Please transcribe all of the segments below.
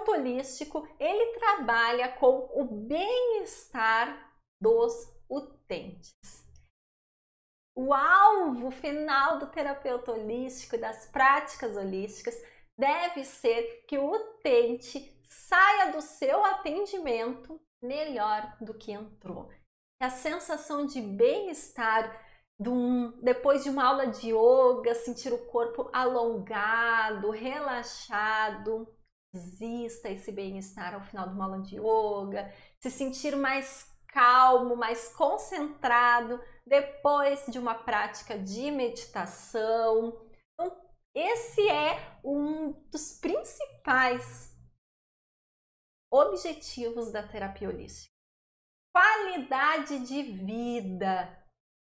terapeuta holístico, ele trabalha com o bem-estar dos utentes. O alvo final do terapeuta holístico e das práticas holísticas deve ser que o utente saia do seu atendimento melhor do que entrou. É a sensação de bem-estar de um depois de uma aula de yoga, sentir o corpo alongado, relaxado, exista esse bem-estar ao final de uma aula de yoga, se sentir mais calmo, mais concentrado depois de uma prática de meditação. Então, esse é um dos principais objetivos da terapia holística. Qualidade de vida,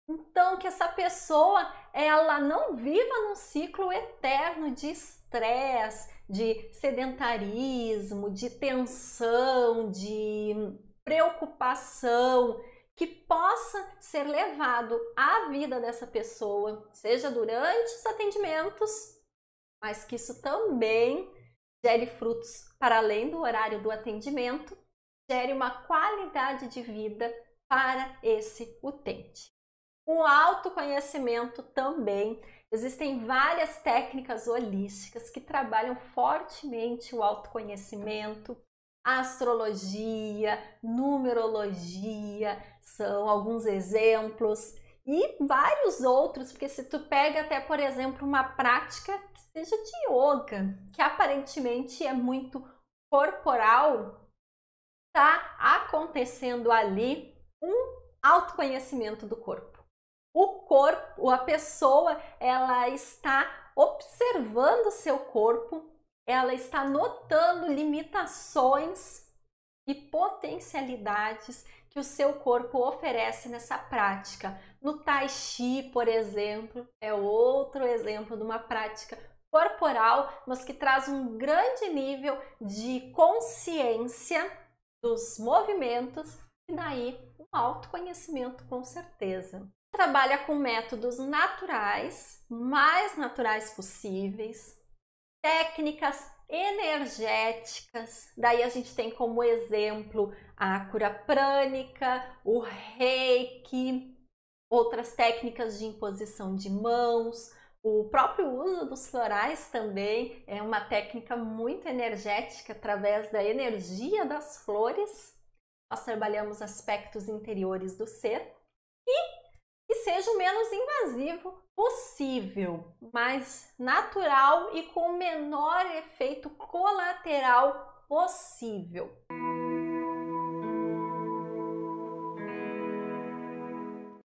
então, que essa pessoa ela não viva num ciclo eterno de estresse, de sedentarismo, de tensão, de preocupação, que possa ser levado à vida dessa pessoa, seja durante os atendimentos, mas que isso também gere frutos para além do horário do atendimento, gere uma qualidade de vida para esse utente. O autoconhecimento também. Existem várias técnicas holísticas que trabalham fortemente o autoconhecimento, astrologia, numerologia, são alguns exemplos e vários outros, porque se tu pega até, por exemplo, uma prática que seja de yoga, que aparentemente é muito corporal, tá acontecendo ali um autoconhecimento do corpo corpo, a pessoa, ela está observando seu corpo, ela está notando limitações e potencialidades que o seu corpo oferece nessa prática. No tai chi, por exemplo, é outro exemplo de uma prática corporal, mas que traz um grande nível de consciência dos movimentos e daí um autoconhecimento com certeza trabalha com métodos naturais, mais naturais possíveis, técnicas energéticas. Daí a gente tem como exemplo a cura prânica, o reiki, outras técnicas de imposição de mãos, o próprio uso dos florais também é uma técnica muito energética através da energia das flores. Nós trabalhamos aspectos interiores do ser seja o menos invasivo possível, mais natural e com o menor efeito colateral possível.